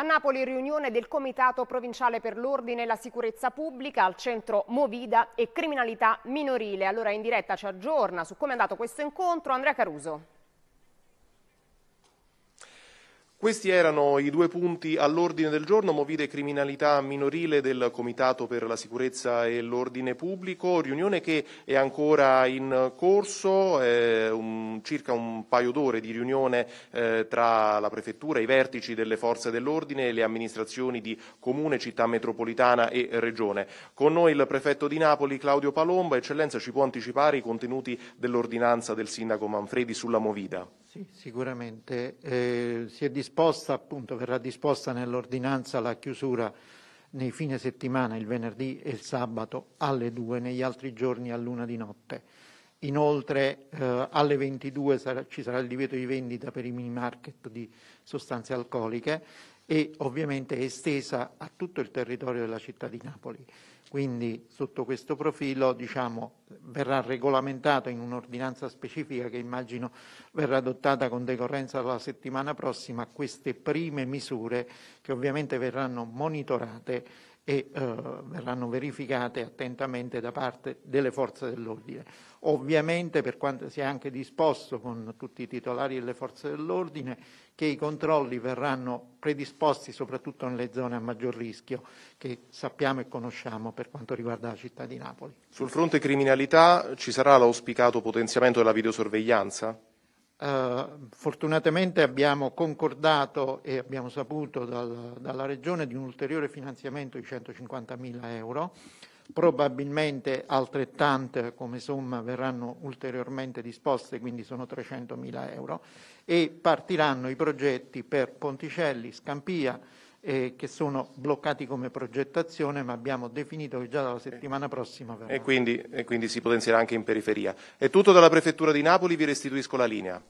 A Napoli riunione del Comitato Provinciale per l'Ordine e la Sicurezza Pubblica al centro Movida e Criminalità Minorile. Allora in diretta ci aggiorna su come è andato questo incontro Andrea Caruso. Questi erano i due punti all'ordine del giorno, Movide Criminalità Minorile del Comitato per la Sicurezza e l'Ordine Pubblico, riunione che è ancora in corso, eh, un, circa un paio d'ore di riunione eh, tra la Prefettura, i vertici delle forze dell'ordine e le amministrazioni di Comune, Città Metropolitana e Regione. Con noi il Prefetto di Napoli Claudio Palomba, Eccellenza ci può anticipare i contenuti dell'ordinanza del Sindaco Manfredi sulla Movida. Sì, sicuramente. Eh, si è disposta, appunto, verrà disposta nell'ordinanza la chiusura nei fine settimana, il venerdì e il sabato alle 2, negli altri giorni all'una di notte. Inoltre eh, alle 22 sarà, ci sarà il divieto di vendita per i mini market di sostanze alcoliche e ovviamente estesa a tutto il territorio della città di Napoli. Quindi sotto questo profilo diciamo, verrà regolamentato in un'ordinanza specifica che immagino verrà adottata con decorrenza dalla settimana prossima queste prime misure che ovviamente verranno monitorate e eh, verranno verificate attentamente da parte delle forze dell'ordine. Ovviamente per quanto sia anche disposto con tutti i titolari delle forze dell'ordine che i controlli verranno predisposti soprattutto nelle zone a maggior rischio che sappiamo e conosciamo per quanto riguarda la città di Napoli. Sul fronte criminalità ci sarà l'auspicato potenziamento della videosorveglianza? Uh, fortunatamente abbiamo concordato e abbiamo saputo dal, dalla Regione di un ulteriore finanziamento di 150.000 euro, probabilmente altrettante come somma verranno ulteriormente disposte, quindi sono 300.000 euro, e partiranno i progetti per Ponticelli, Scampia, eh, che sono bloccati come progettazione, ma abbiamo definito che già dalla eh. settimana prossima verrà. E quindi, e quindi si potenzierà anche in periferia. È tutto dalla Prefettura di Napoli, vi restituisco la linea.